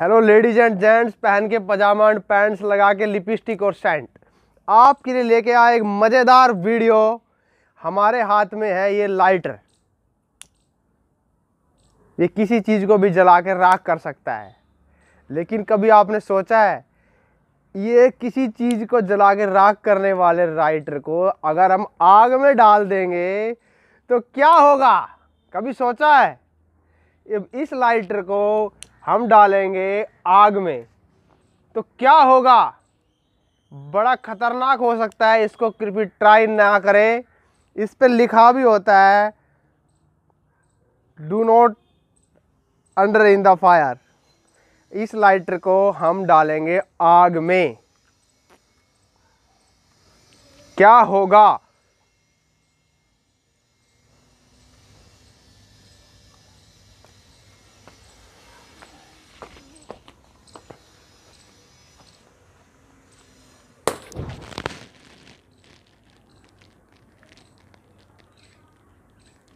hello ladies and gents पहन के पजामा and pants लगा के लिपस्टिक और सेंट आपके लिए लेके आए एक मज़ेदार वीडियो हमारे हाथ में है ये लाइटर ये किसी चीज़ को भी जला के राख कर सकता है लेकिन कभी आपने सोचा है ये किसी चीज़ को जला के राख करने वाले राइटर को अगर हम आग में डाल देंगे तो क्या होगा कभी सोचा है इस लाइटर को हम डालेंगे आग में तो क्या होगा बड़ा ख़तरनाक हो सकता है इसको कृपया ट्राई ना करें इस पर लिखा भी होता है do not under in the fire इस लाइटर को हम डालेंगे आग में क्या होगा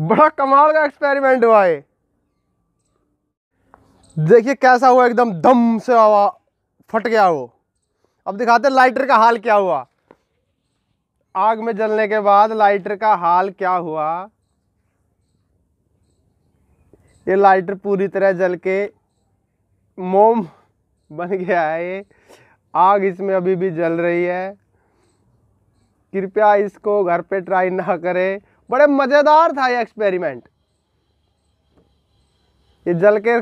बड़ा कमाल का एक्सपेरिमेंट हुआ है देखिए कैसा हुआ एकदम दम से हवा फट गया वो अब दिखाते लाइटर का हाल क्या हुआ आग में जलने के बाद लाइटर का हाल क्या हुआ ये लाइटर पूरी तरह जल के मोम बन गया है ये आग इसमें अभी भी जल रही है कृपया इसको घर पे ट्राई ना करें बड़े मज़ेदार था ये एक्सपेरिमेंट ये जल के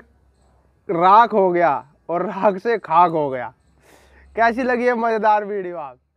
राख हो गया और राख से खाक हो गया कैसी लगी है मज़ेदार वीडियो आप